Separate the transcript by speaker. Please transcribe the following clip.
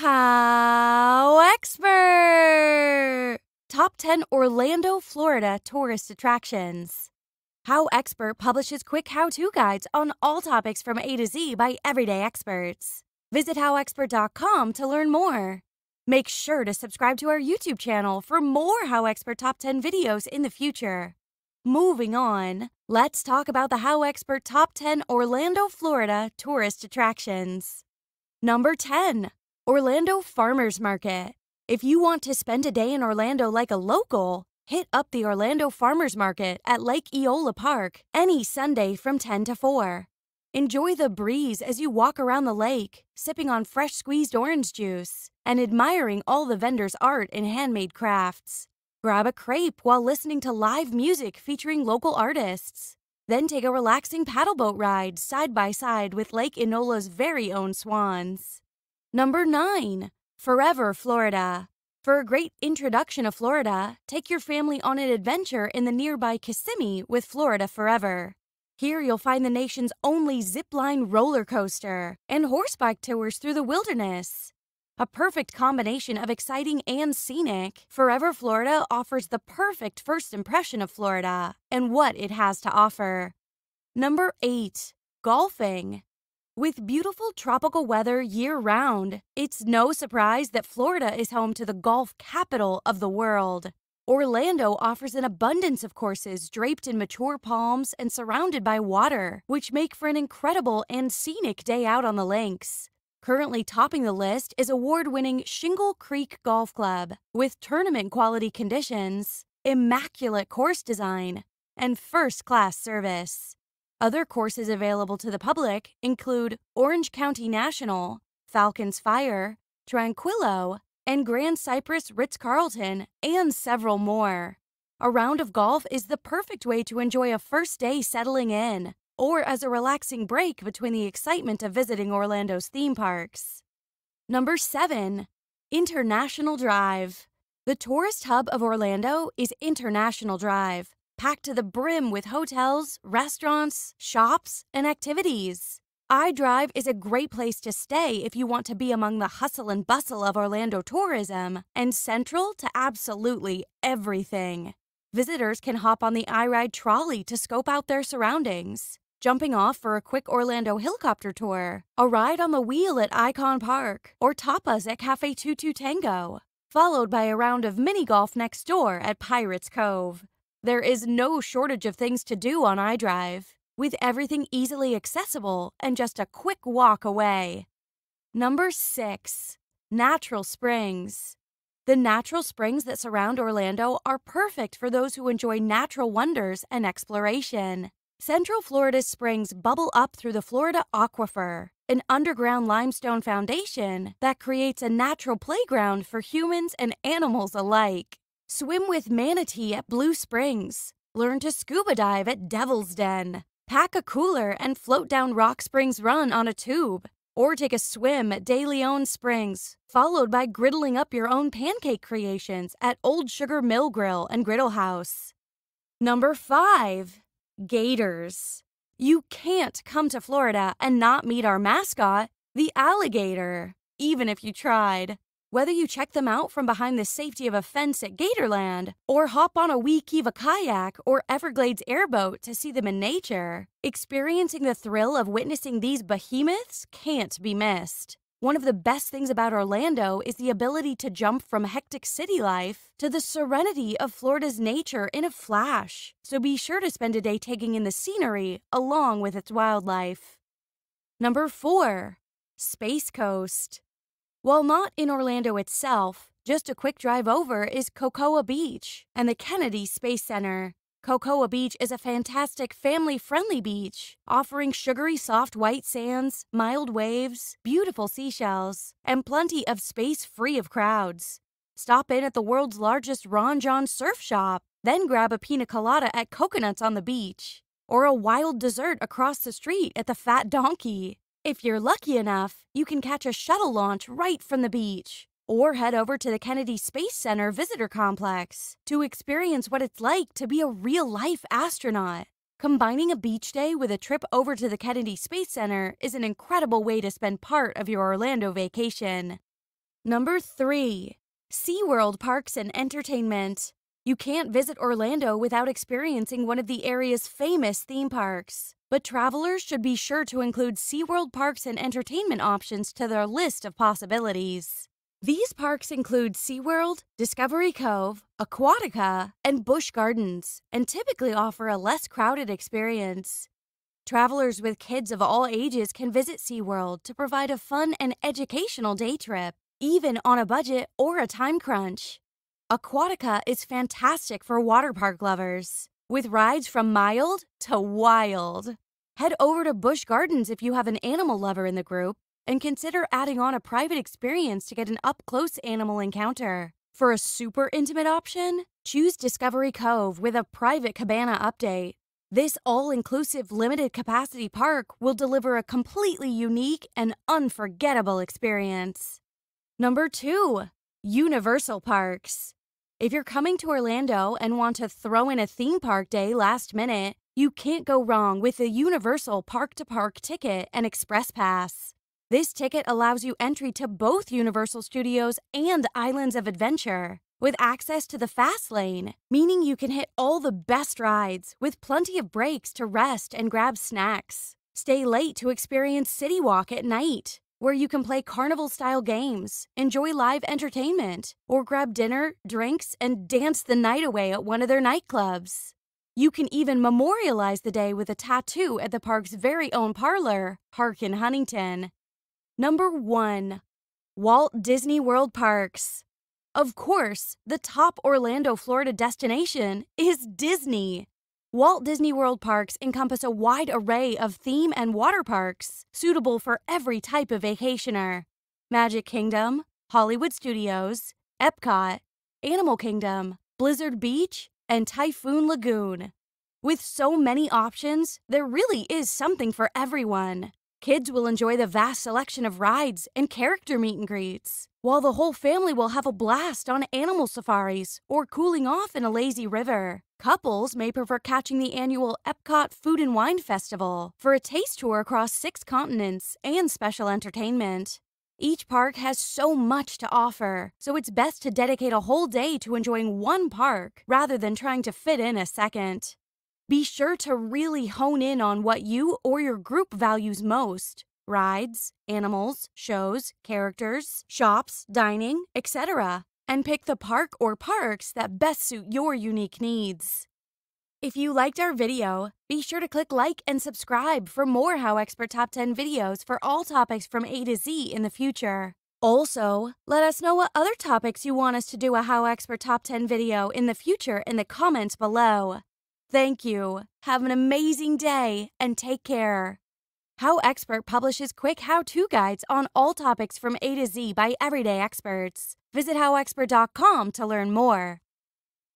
Speaker 1: How expert! Top 10 Orlando, Florida tourist attractions. How Expert publishes quick how to guides on all topics from A to Z by everyday experts. Visit howexpert.com to learn more. Make sure to subscribe to our YouTube channel for more How Expert Top 10 videos in the future. Moving on, let's talk about the How Expert Top 10 Orlando, Florida tourist attractions. Number 10, Orlando Farmers Market. If you want to spend a day in Orlando like a local, hit up the Orlando Farmers Market at Lake Eola Park any Sunday from 10 to 4. Enjoy the breeze as you walk around the lake, sipping on fresh squeezed orange juice and admiring all the vendors' art and handmade crafts. Grab a crepe while listening to live music featuring local artists. Then take a relaxing paddleboat ride side by side with Lake Enola's very own swans. Number 9. Forever Florida. For a great introduction of Florida, take your family on an adventure in the nearby Kissimmee with Florida Forever. Here you'll find the nation's only zip line roller coaster and horseback tours through the wilderness. A perfect combination of exciting and scenic, Forever Florida offers the perfect first impression of Florida and what it has to offer. Number 8. Golfing. With beautiful tropical weather year round, it's no surprise that Florida is home to the golf capital of the world. Orlando offers an abundance of courses draped in mature palms and surrounded by water, which make for an incredible and scenic day out on the links. Currently topping the list is award winning Shingle Creek Golf Club, with tournament quality conditions, immaculate course design, and first class service. Other courses available to the public include Orange County National, Falcon's Fire, Tranquillo, and Grand Cypress Ritz Carlton, and several more. A round of golf is the perfect way to enjoy a first day settling in, or as a relaxing break between the excitement of visiting Orlando's theme parks. Number 7. International Drive. The tourist hub of Orlando is International Drive, packed to the brim with hotels, restaurants, shops, and activities. iDrive is a great place to stay if you want to be among the hustle and bustle of Orlando tourism and central to absolutely everything. Visitors can hop on the iRide trolley to scope out their surroundings, jumping off for a quick Orlando helicopter tour, a ride on the wheel at Icon Park, or tapas at Cafe Tutu Tango, followed by a round of mini golf next door at Pirates Cove. There is no shortage of things to do on iDrive, with everything easily accessible and just a quick walk away. Number 6. Natural Springs. The natural springs that surround Orlando are perfect for those who enjoy natural wonders and exploration. Central Florida's springs bubble up through the Florida Aquifer, an underground limestone foundation that creates a natural playground for humans and animals alike. Swim with manatee at Blue Springs. Learn to scuba dive at Devil's Den. Pack a cooler and float down Rock Springs Run on a tube. Or take a swim at De Leon Springs, followed by griddling up your own pancake creations at Old Sugar Mill Grill and Griddle House. Number five, gators. You can't come to Florida and not meet our mascot, the alligator, even if you tried. Whether you check them out from behind the safety of a fence at Gatorland, or hop on a wee Kiva kayak or Everglades airboat to see them in nature, experiencing the thrill of witnessing these behemoths can't be missed. One of the best things about Orlando is the ability to jump from hectic city life to the serenity of Florida's nature in a flash, so be sure to spend a day taking in the scenery along with its wildlife. Number 4. Space Coast while not in Orlando itself, just a quick drive over is Cocoa Beach and the Kennedy Space Center. Cocoa Beach is a fantastic family friendly beach, offering sugary soft white sands, mild waves, beautiful seashells, and plenty of space free of crowds. Stop in at the world's largest Ron John surf shop, then grab a pina colada at Coconuts on the Beach, or a wild dessert across the street at the Fat Donkey. If you're lucky enough, you can catch a shuttle launch right from the beach or head over to the Kennedy Space Center Visitor Complex to experience what it's like to be a real life astronaut. Combining a beach day with a trip over to the Kennedy Space Center is an incredible way to spend part of your Orlando vacation. Number 3. SeaWorld Parks and Entertainment. You can't visit Orlando without experiencing one of the area's famous theme parks but travelers should be sure to include SeaWorld parks and entertainment options to their list of possibilities. These parks include SeaWorld, Discovery Cove, Aquatica, and Busch Gardens, and typically offer a less crowded experience. Travelers with kids of all ages can visit SeaWorld to provide a fun and educational day trip, even on a budget or a time crunch. Aquatica is fantastic for water park lovers with rides from mild to wild. Head over to Busch Gardens if you have an animal lover in the group and consider adding on a private experience to get an up close animal encounter. For a super intimate option, choose Discovery Cove with a private cabana update. This all inclusive limited capacity park will deliver a completely unique and unforgettable experience. Number two, Universal Parks. If you're coming to Orlando and want to throw in a theme park day last minute, you can't go wrong with the Universal Park to Park ticket and Express Pass. This ticket allows you entry to both Universal Studios and Islands of Adventure with access to the fast lane, meaning you can hit all the best rides with plenty of breaks to rest and grab snacks. Stay late to experience City Walk at night where you can play carnival style games, enjoy live entertainment, or grab dinner, drinks, and dance the night away at one of their nightclubs. You can even memorialize the day with a tattoo at the park's very own parlor, Harkin Huntington. Number 1. Walt Disney World Parks. Of course, the top Orlando, Florida destination is Disney. Walt Disney World parks encompass a wide array of theme and water parks suitable for every type of vacationer Magic Kingdom, Hollywood Studios, Epcot, Animal Kingdom, Blizzard Beach, and Typhoon Lagoon. With so many options, there really is something for everyone. Kids will enjoy the vast selection of rides and character meet and greets, while the whole family will have a blast on animal safaris or cooling off in a lazy river. Couples may prefer catching the annual Epcot Food and Wine Festival for a taste tour across six continents and special entertainment. Each park has so much to offer, so it's best to dedicate a whole day to enjoying one park rather than trying to fit in a second. Be sure to really hone in on what you or your group values most rides, animals, shows, characters, shops, dining, etc and pick the park or parks that best suit your unique needs. If you liked our video, be sure to click like and subscribe for more How Expert Top 10 videos for all topics from A to Z in the future. Also, let us know what other topics you want us to do a How Expert Top 10 video in the future in the comments below. Thank you, have an amazing day, and take care. How Expert publishes quick how to guides on all topics from A to Z by everyday experts. Visit howexpert.com to learn more.